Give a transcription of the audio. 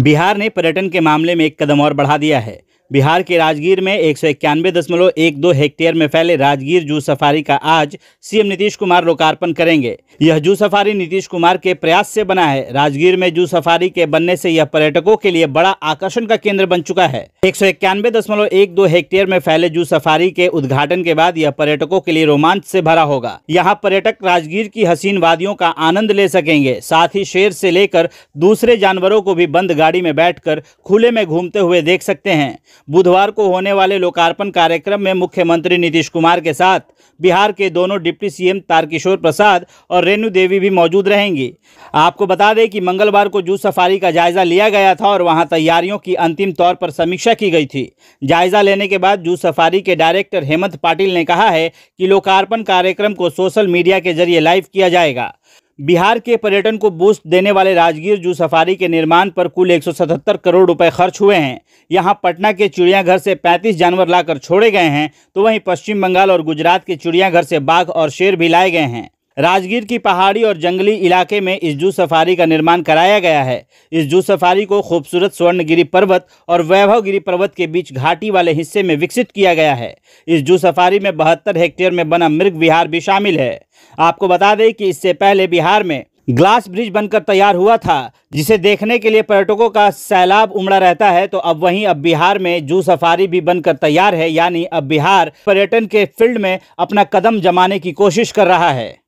बिहार ने पर्यटन के मामले में एक कदम और बढ़ा दिया है बिहार के राजगीर में एक सौ इक्यानवे दशमलव एक दो हेक्टेयर में फैले राजगीर जू सफारी का आज सीएम नीतीश कुमार लोकार्पण करेंगे यह जू सफारी नीतीश कुमार के प्रयास से बना है राजगीर में जू सफारी के बनने से यह पर्यटकों के लिए बड़ा आकर्षण का केंद्र बन चुका है एक सौ इक्यानवे दशमलव एक दो हेक्टेयर में फैले जू सफारी के उद्घाटन के बाद यह पर्यटकों के लिए रोमांच से भरा होगा यहाँ पर्यटक राजगीर की हसीन वादियों का आनंद ले सकेंगे साथ ही शेर से लेकर दूसरे जानवरों को भी बंद गाड़ी में बैठकर खुले में घूमते हुए देख सकते हैं बुधवार को होने वाले लोकार्पण कार्यक्रम में मुख्यमंत्री नीतीश कुमार के साथ बिहार के दोनों डिप्टी सीएम तारकिशोर प्रसाद और रेणु देवी भी मौजूद रहेंगी आपको बता दें कि मंगलवार को जू सफारी का जायजा लिया गया था और वहां तैयारियों की अंतिम तौर पर समीक्षा की गई थी जायजा लेने के बाद जू सफारी के डायरेक्टर हेमंत पाटिल ने कहा है कि लोकार्पण कार्यक्रम को सोशल मीडिया के जरिए लाइव किया जाएगा बिहार के पर्यटन को बूस्ट देने वाले राजगीर जू सफारी के निर्माण पर कुल 177 करोड़ रुपए खर्च हुए हैं यहां पटना के चिड़ियाघर से 35 जानवर लाकर छोड़े गए हैं तो वहीं पश्चिम बंगाल और गुजरात के चिड़ियाघर से बाघ और शेर भी लाए गए हैं राजगीर की पहाड़ी और जंगली इलाके में इस जू सफारी का निर्माण कराया गया है इस जू सफारी को खूबसूरत स्वर्णगिरी पर्वत और वैभवगिरी पर्वत के बीच घाटी वाले हिस्से में विकसित किया गया है इस जू सफारी में बहत्तर हेक्टेयर में बना मृग विहार भी शामिल है आपको बता दें कि इससे पहले बिहार में ग्लास ब्रिज बनकर तैयार हुआ था जिसे देखने के लिए पर्यटकों का सैलाब उमड़ा रहता है तो अब वहीं अब बिहार में जू सफारी भी बनकर तैयार है यानी अब बिहार पर्यटन के फील्ड में अपना कदम जमाने की कोशिश कर रहा है